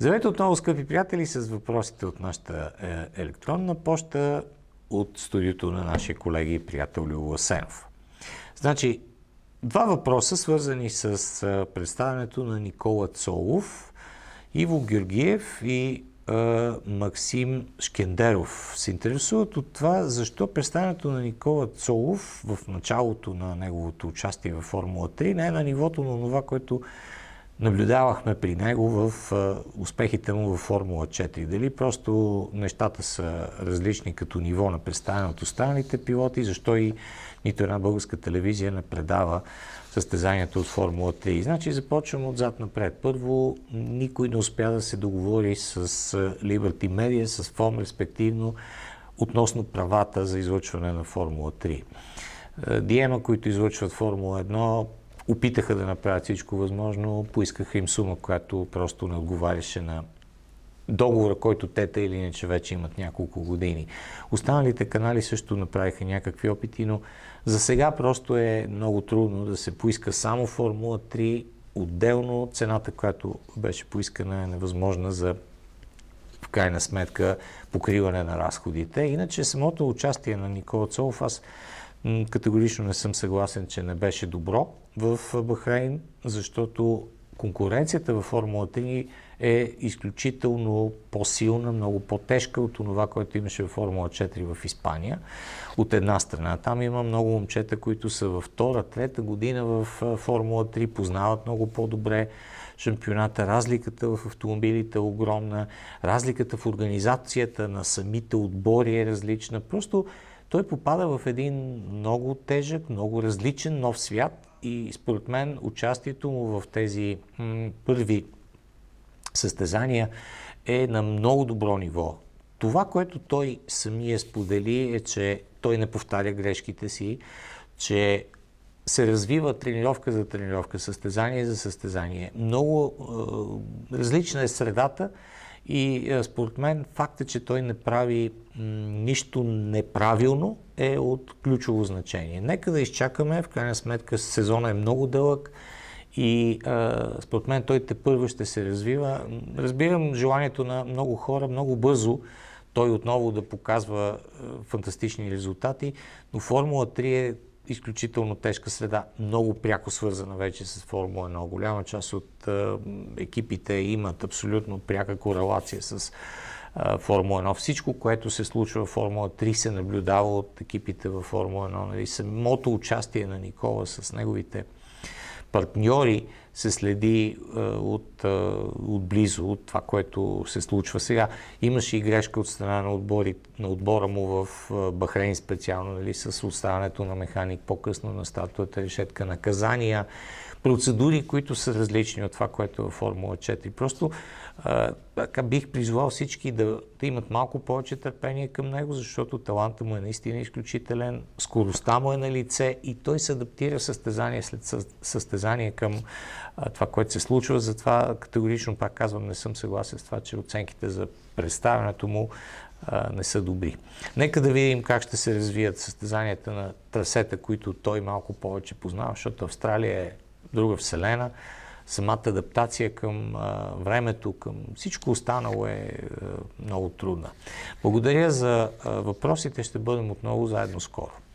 Здравейте отново, скъпи приятели, с въпросите от нашата е, електронна поща от студиото на нашия колеги и приятел Любо Ласенов. Значи, два въпроса, свързани с е, представянето на Никола Цолов, Иво Георгиев и е, Максим Шкендеров се интересуват от това, защо представянето на Никола Цолов в началото на неговото участие във Формула 3 не е на нивото на това, което наблюдавахме при него в успехите му в Формула 4. Дали просто нещата са различни като ниво на представяне от останалите пилоти, защо и нито една българска телевизия не предава състезанието от Формула 3. Значи започвам отзад напред. Първо, никой не успя да се договори с Liberty Media, с форм респективно, относно правата за излъчване на Формула 3. Диема, които излъчват Формула 1, опитаха да направят всичко възможно, поискаха им сума, която просто не отговаряше на договора, който те те или иначе вече имат няколко години. Останалите канали също направиха някакви опити, но за сега просто е много трудно да се поиска само Формула 3 отделно. Цената, която беше поискана е невъзможна за в крайна сметка покриване на разходите. Иначе самото участие на Никола Цолов, аз Категорично не съм съгласен, че не беше добро в Бахрейн, защото конкуренцията във формула 3 е изключително по-силна, много по-тежка от това, което имаше във Формула 4 в Испания. От една страна, там има много момчета, които са във втора, трета година в Формула 3, познават много по-добре шампионата. Разликата в автомобилите е огромна, разликата в организацията на самите отбори е различна. Просто той попада в един много тежък, много различен нов свят и според мен участието му в тези м- първи състезания е на много добро ниво. Това, което той самия сподели е, че той не повтаря грешките си, че се развива тренировка за тренировка, състезание за състезание. Много е, различна е средата и е, според мен факта, че той не прави нищо неправилно е от ключово значение. Нека да изчакаме, в крайна сметка сезона е много дълъг и а, е, според мен той те първо ще се развива. Разбирам желанието на много хора много бързо той отново да показва е, фантастични резултати, но Формула 3 е изключително тежка среда, много пряко свързана вече с Формула 1. Голяма част от екипите имат абсолютно пряка корелация с Формула 1. Всичко, което се случва в Формула 3, се наблюдава от екипите във Формула 1. И нали. самото участие на Никола с неговите партньори се следи е, от, е, отблизо от това, което се случва сега. Имаше и грешка от страна на, отбори, на отбора му в е, Бахрейн специално, нали, с оставането на механик по-късно на статуята решетка наказания, процедури, които са различни от това, което е в Формула 4. Просто а, така бих призвал всички да, да имат малко повече търпение към него, защото таланта му е наистина изключителен, скоростта му е на лице и той се адаптира състезание след състезание към това, което се случва. Затова категорично, пак казвам, не съм съгласен с това, че оценките за представянето му не са добри. Нека да видим как ще се развият състезанията на трасета, които той малко повече познава, защото Австралия е друга вселена. Самата адаптация към а, времето, към всичко останало е а, много трудна. Благодаря за а, въпросите. Ще бъдем отново заедно скоро.